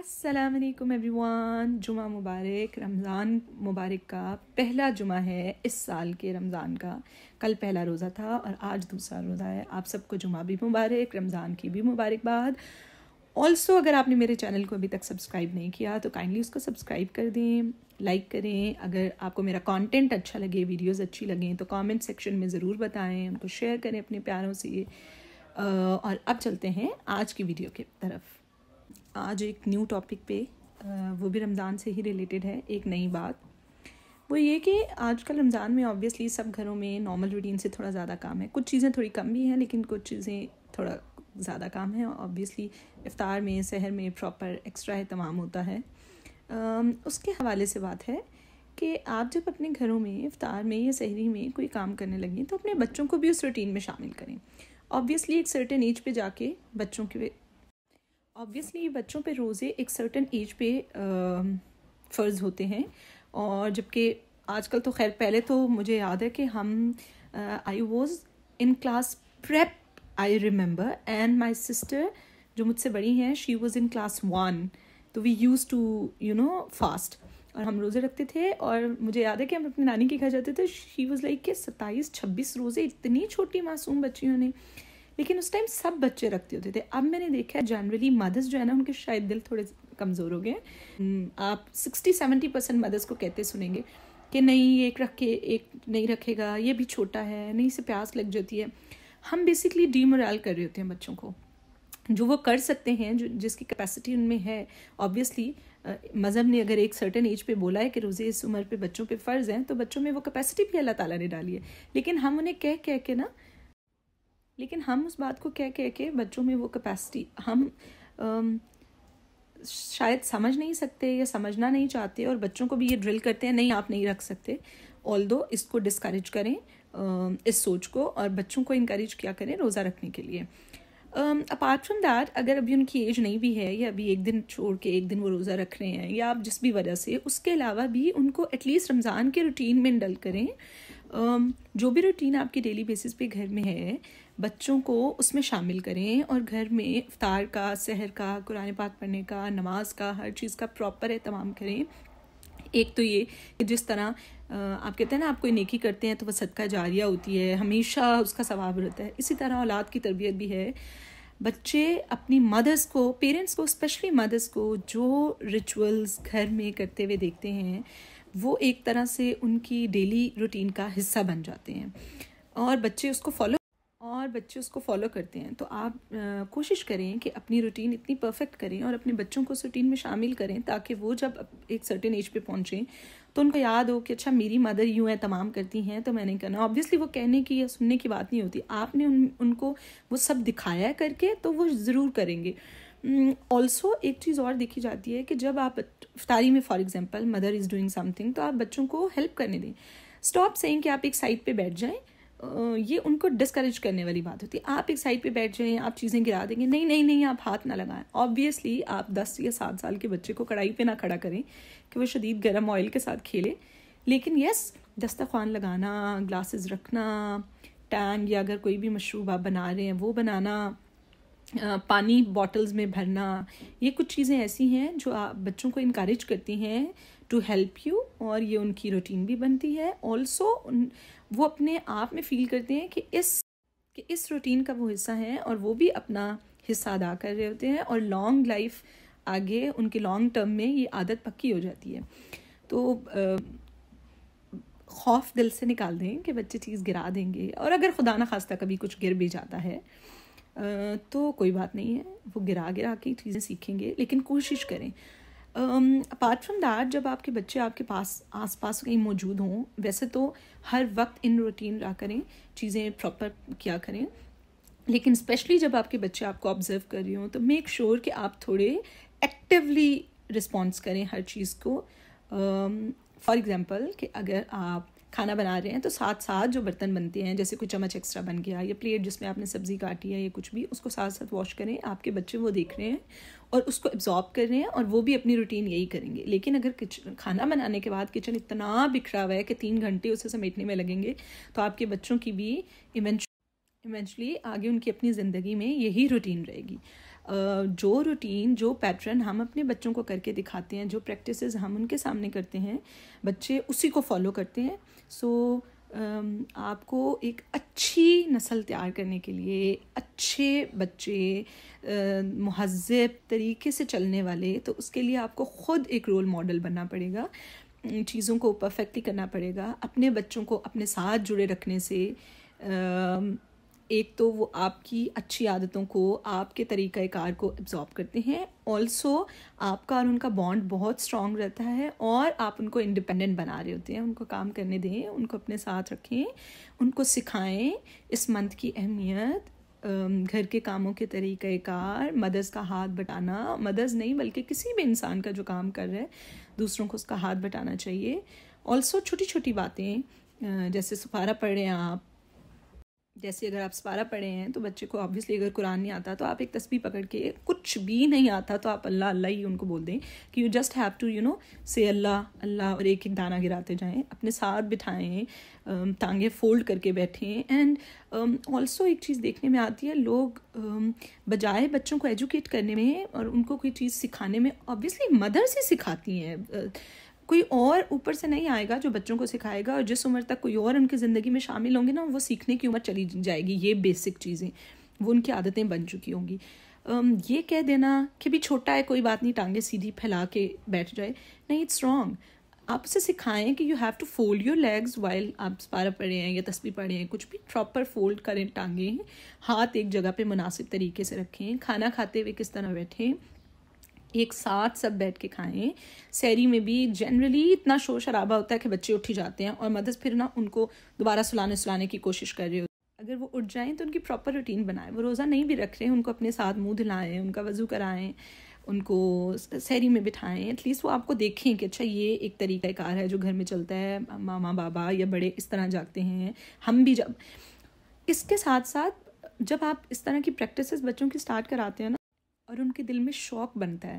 अस्सलाम वालेकुम एवरीवन जुमा मुबारक रमज़ान मुबारक का पहला जुमा है इस साल के रमज़ान का कल पहला रोज़ा था और आज दूसरा रोज़ा है आप सबको जुमा भी मुबारक रमज़ान की भी मुबारकबाद ऑल्सो अगर आपने मेरे चैनल को अभी तक सब्सक्राइब नहीं किया तो काइंडली उसको सब्सक्राइब कर दें लाइक करें अगर आपको मेरा कंटेंट अच्छा लगे वीडियोज़ अच्छी लगें तो कमेंट सेक्शन में ज़रूर बताएं उनको शेयर करें अपने प्यारों से और अब चलते हैं आज की वीडियो की तरफ आज एक न्यू टॉपिक पे वो भी रमज़ान से ही रिलेटेड है एक नई बात वो ये कि आजकल रमज़ान में ऑब्वियसली सब घरों में नॉर्मल रूटीन से थोड़ा ज़्यादा काम है कुछ चीज़ें थोड़ी कम भी हैं लेकिन कुछ चीज़ें थोड़ा ज़्यादा काम है ऑब्वियसली इफ्तार में शहर में प्रॉपर एक्स्ट्रा अहतमाम होता है उसके हवाले से बात है कि आप जब अपने घरों में इफ्तार में या शहरी में कोई काम करने लगें तो अपने बच्चों को भी उस रूटीन में शामिल करें ऑब्वियसली एक सर्टेन एज पे जाके बच्चों के ऑब्वियसली बच्चों पे रोज़े एक सर्टन एज पे फ़र्ज़ होते हैं और जबकि आजकल तो खैर पहले तो मुझे याद है कि हम I was in class prep I remember and my sister जो मुझसे बड़ी हैं she was in class one तो we use to you know fast और हम रोज़े रखते थे और मुझे याद है कि हम अपनी नानी के घर जाते थे शी वॉज़ लाइक के सत्ताईस छब्बीस रोज़े इतनी छोटी मासूम बच्चियों ने लेकिन उस टाइम सब बच्चे रखते होते थे अब मैंने देखा है जनरली मदर्स जो है ना उनके शायद दिल थोड़े कमज़ोर हो गए हम्म, आप सिक्सटी सेवेंटी परसेंट मदर्स को कहते सुनेंगे कि नहीं एक रख के एक नहीं रखेगा ये भी छोटा है नहीं से प्यास लग जाती है हम बेसिकली डीमोरल कर रहे होते हैं बच्चों को जो वो कर सकते हैं जो जिसकी कैपेसिटी उनमें है ऑब्वियसली मज़हब ने अगर एक सर्टन एज पे बोला है कि रोज़े इस उम्र पे बच्चों पे फ़र्ज़ हैं तो बच्चों में वो कैपेसिटी भी अल्लाह ताला ने डाली है लेकिन हम उन्हें कह कह के ना लेकिन हम उस बात को कह कह के बच्चों में वो कैपेसिटी हम आम, शायद समझ नहीं सकते या समझना नहीं चाहते और बच्चों को भी ये ड्रिल करते हैं नहीं आप नहीं रख सकते ऑल दो इसको डिस्करेज करें इस सोच को और बच्चों को इनक्रेज किया करें रोज़ा रखने के लिए अपार्ट फ्रॉम दैट अगर अभी उनकी एज नहीं भी है या अभी एक दिन छोड़ के एक दिन वो रोज़ा रख रहे हैं या आप जिस भी वजह से उसके अलावा भी उनको एटलीस्ट रमज़ान के रूटीन में डल करें जो भी रूटीन आपकी डेली बेसिस पे घर में है बच्चों को उसमें शामिल करें और घर में इफ्तार का सहर का कुरान पाक पढ़ने का नमाज का हर चीज़ का प्रॉपर एहतमाम करें एक तो ये कि जिस तरह आप कहते हैं ना आप कोई नेकी करते हैं तो वह सदका जारिया होती है हमेशा उसका सवाब रहता है इसी तरह औलाद की तरबियत भी है बच्चे अपनी मदर्स को पेरेंट्स को स्पेशली मदर्स को जो रिचुअल्स घर में करते हुए देखते हैं वो एक तरह से उनकी डेली रूटीन का हिस्सा बन जाते हैं और बच्चे उसको फॉलो और बच्चे उसको फॉलो करते हैं तो आप आ, कोशिश करें कि अपनी रूटीन इतनी परफेक्ट करें और अपने बच्चों को उस रूटीन में शामिल करें ताकि वो जब एक सर्टेन एज पे पहुँचें तो उनको याद हो कि अच्छा मेरी मदर यूँ है तमाम करती हैं तो मैंने करना ऑब्वियसली वो कहने की या सुनने की बात नहीं होती आपने उन उनको वो सब दिखाया करके तो वो ज़रूर करेंगे ऑल्सो mm, एक चीज़ और देखी जाती है कि जब आप इफ्तारी में for example mother is doing something तो आप बच्चों को हेल्प करने दें स्टॉप सेइंग कि आप एक साइड पे बैठ जाएं ये उनको डिस्करेज करने वाली बात होती है आप एक साइड पे बैठ जाएं आप चीज़ें गिरा देंगे नहीं नहीं नहीं आप हाथ ना लगाएं ऑब्वियसली आप दस या सात साल के बच्चे को कढ़ाई पे ना खड़ा करें कि वो शदीद गर्म ऑयल के साथ खेले लेकिन यस दस्तखान लगाना ग्लासेस रखना टैंग या अगर कोई भी मशरूब आप बना रहे हैं वो बनाना पानी बॉटल्स में भरना ये कुछ चीज़ें ऐसी हैं जो आप बच्चों को इनक्रेज करती हैं टू हेल्प यू और ये उनकी रूटीन भी बनती है ऑल्सो वो अपने आप में फील करते हैं कि इस कि इस रूटीन का वो हिस्सा है और वो भी अपना हिस्सा अदा कर रहे होते हैं और लॉन्ग लाइफ आगे उनके लॉन्ग टर्म में ये आदत पक्की हो जाती है तो आ, खौफ दिल से निकाल दें कि बच्चे चीज़ गिरा देंगे और अगर खुदा ना खास्ता कभी कुछ गिर भी जाता है तो कोई बात नहीं है वो गिरा गिरा के चीज़ें सीखेंगे लेकिन कोशिश करें अपार्ट फ्रॉम दैट जब आपके बच्चे आपके पास आस पास कहीं मौजूद हों वैसे तो हर वक्त इन रूटीन रहा करें चीज़ें प्रॉपर किया करें लेकिन स्पेशली जब आपके बच्चे आपको ऑब्जर्व कर रहे हों तो मेक श्योर sure कि आप थोड़े एक्टिवली रिस्पॉन्स करें हर चीज़ को फॉर um, एग्ज़ाम्पल कि अगर आप खाना बना रहे हैं तो साथ साथ जो बर्तन बनते हैं जैसे कोई चम्मच एक्स्ट्रा बन गया या प्लेट जिसमें आपने सब्जी काटी है या कुछ भी उसको साथ साथ वॉश करें आपके बच्चे वो देख रहे हैं और उसको एब्जॉर्ब कर रहे हैं और वो भी अपनी रूटीन यही करेंगे लेकिन अगर किचन खाना बनाने के बाद किचन इतना बिखरा हुआ है कि तीन घंटे उसे समेटने में लगेंगे तो आपके बच्चों की भी इवेंचुअली आगे उनकी अपनी ज़िंदगी में यही रूटीन रहेगी जो रूटीन जो पैटर्न हम अपने बच्चों को करके दिखाते हैं जो प्रैक्टिस हम उनके सामने करते हैं बच्चे उसी को फॉलो करते हैं सो so, आपको एक अच्छी नस्ल तैयार करने के लिए अच्छे बच्चे महजब तरीके से चलने वाले तो उसके लिए आपको ख़ुद एक रोल मॉडल बनना पड़ेगा चीज़ों को परफेक्टली करना पड़ेगा अपने बच्चों को अपने साथ जुड़े रखने से एक तो वो आपकी अच्छी आदतों को आपके कार को एब्जॉर्ब करते हैं ऑल्सो आपका और उनका बॉन्ड बहुत स्ट्रॉन्ग रहता है और आप उनको इंडिपेंडेंट बना रहे होते हैं उनको काम करने दें उनको अपने साथ रखें उनको सिखाएं इस मंथ की अहमियत घर के कामों के कार मदर्स का हाथ बटाना मदर्स नहीं बल्कि किसी भी इंसान का जो काम कर रहा है दूसरों को उसका हाथ बटाना चाहिए ऑल्सो छोटी छोटी बातें जैसे सुपारा पढ़ रहे हैं आप जैसे अगर आप सपारा पढ़े हैं तो बच्चे को ऑब्वियसली अगर कुरान नहीं आता तो आप एक तस्वीर पकड़ के कुछ भी नहीं आता तो आप अल्लाह अल्लाह ही उनको बोल दें कि you just have to you know say Allah अल्लाह और एक एक दाना गिराते जाएं अपने साथ बिठाएं तांगे फोल्ड करके बैठें एंड ऑल्सो एक चीज़ देखने में आती है लोग बजाय बच्चों को एजुकेट करने में और उनको कोई चीज़ सिखाने में ऑब्वियसली मदर ही सिखाती हैं कोई और ऊपर से नहीं आएगा जो बच्चों को सिखाएगा और जिस उम्र तक कोई और उनकी ज़िंदगी में शामिल होंगे ना वो सीखने की उम्र चली जाएगी ये बेसिक चीज़ें वो उनकी आदतें बन चुकी होंगी ये कह देना कि भी छोटा है कोई बात नहीं टांगे सीधी फैला के बैठ जाए नहीं इट्स रॉन्ग आप उसे सिखाएं कि you have to fold your legs while आप पारा पढ़े हैं या तस्वीर पढ़े हैं कुछ भी प्रॉपर फोल्ड करें टांगे हाथ एक जगह पे मुनासिब तरीके से रखें खाना खाते हुए किस तरह बैठें एक साथ सब बैठ के खाएं सैरी में भी जनरली इतना शोर शराबा होता है कि बच्चे उठ ही जाते हैं और मदर्स फिर ना उनको दोबारा सुलाने सुलाने की कोशिश कर रहे हो अगर वो उठ जाएं तो उनकी प्रॉपर रूटीन बनाएं वो रोज़ा नहीं भी रख रहे हैं उनको अपने साथ मुंह धुलाएं उनका वज़ू कराएं उनको सैरी में बिठाएं एटलीस्ट वो आपको देखें कि अच्छा ये एक तरीक़ाकार है जो घर में चलता है मामा बाबा या बड़े इस तरह जागते हैं हम भी जब इसके साथ साथ जब आप इस तरह की प्रैक्टिसेस बच्चों की स्टार्ट कराते हैं ना और उनके दिल में शौक बनता है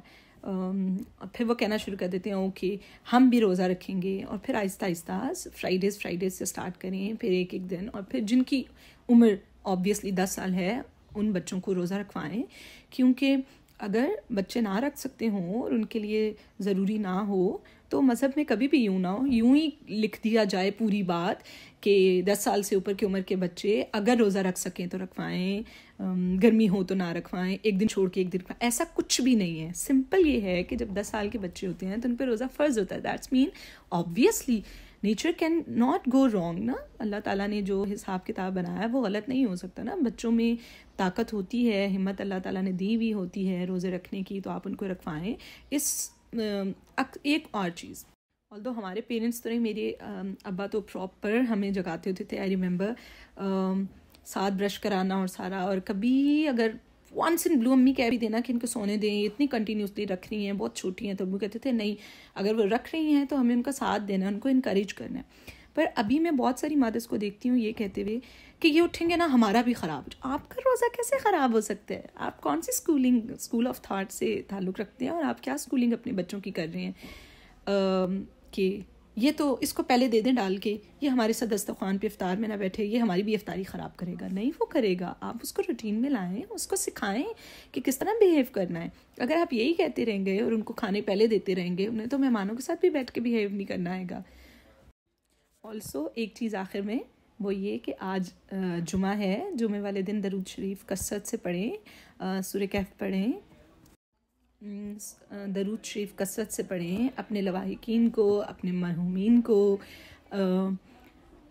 फिर वो कहना शुरू कर देते हैं ओके हम भी रोज़ा रखेंगे और फिर आहिस्ता आहिस्ता फ्राइडेज़ फ्राइडेज़ से स्टार्ट करें फिर एक एक दिन और फिर जिनकी उम्र ऑब्वियसली दस साल है उन बच्चों को रोज़ा रखवाएं क्योंकि अगर बच्चे ना रख सकते हों और उनके लिए ज़रूरी ना हो तो मज़हब में कभी भी यूँ ना हो यूँ ही लिख दिया जाए पूरी बात कि दस साल से ऊपर की उम्र के बच्चे अगर रोज़ा रख सकें तो रखवाएं गर्मी हो तो ना रखवाएं एक दिन छोड़ के एक दिन ऐसा कुछ भी नहीं है सिंपल ये है कि जब दस साल के बच्चे होते हैं तो उन पर रोज़ा फ़र्ज होता है that's mean obviously nature can not go wrong ना अल्लाह ताला ने जो हिसाब किताब बनाया है वो गलत नहीं हो सकता ना बच्चों में ताकत होती है हिम्मत अल्लाह ताला ने दी हुई होती है रोज़े रखने की तो आप उनको रखवाएं इस एक और चीज़ ऑल दो हमारे पेरेंट्स तो नहीं मेरे अब्बा तो प्रॉपर हमें जगाते होते थे आई रिमेंबर साथ ब्रश कराना और सारा और कभी अगर वंस इन ब्लू अम्मी कह भी देना कि इनको सोने दें इतनी कंटिन्यूसली रख रही हैं बहुत छोटी हैं तो अम्मी कहते थे नहीं अगर वो रख रही हैं तो हमें उनका साथ देना है उनको इनक्रेज करना है पर अभी मैं बहुत सारी मादर्स को देखती हूँ ये कहते हुए कि ये उठेंगे ना हमारा भी ख़राब आपका रोज़ा कैसे ख़राब हो सकता है आप कौन सी स्कूलिंग स्कूल ऑफ थाट से ताल्लुक़ रखते हैं और आप क्या स्कूलिंग अपने बच्चों की कर रहे हैं कि ये तो इसको पहले दे दें डाल के ये हमारे साथ दस्तखान पे अफ्तार में ना बैठे ये हमारी भी अफ्तारी ख़राब करेगा नहीं वो करेगा आप उसको रूटीन में लाएं उसको सिखाएं कि किस तरह बिहेव करना है अगर आप यही कहते रहेंगे और उनको खाने पहले देते रहेंगे उन्हें तो मेहमानों के साथ भी बैठ के बिहेव नहीं करना आएगा ऑल्सो एक चीज़ आखिर में वो ये कि आज जुमा है जुमे वाले दिन दरूद शरीफ कसरत से पढ़ें सुर कैफ पढ़ें हम्म, दरूद शरीफ कसरत से पढ़ें अपने लवाहिकीन को अपने मरहूमिन को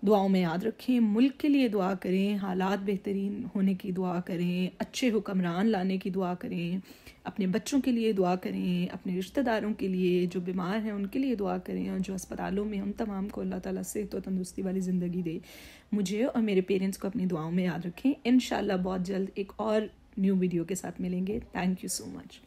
दुआओं में याद रखें मुल्क के लिए दुआ करें हालात बेहतरीन होने की दुआ करें अच्छे हुक्मरान लाने की दुआ करें अपने बच्चों के लिए दुआ करें अपने रिश्तेदारों के लिए जो बीमार हैं उनके लिए दुआ करें और जो अस्पतालों में उन तमाम को अल्लाह ताला से तो तंदुरुस्ती वाली ज़िंदगी दे मुझे और मेरे पेरेंट्स को अपनी दुआओं में याद रखें इन बहुत जल्द एक और न्यू वीडियो के साथ मिलेंगे थैंक यू सो मच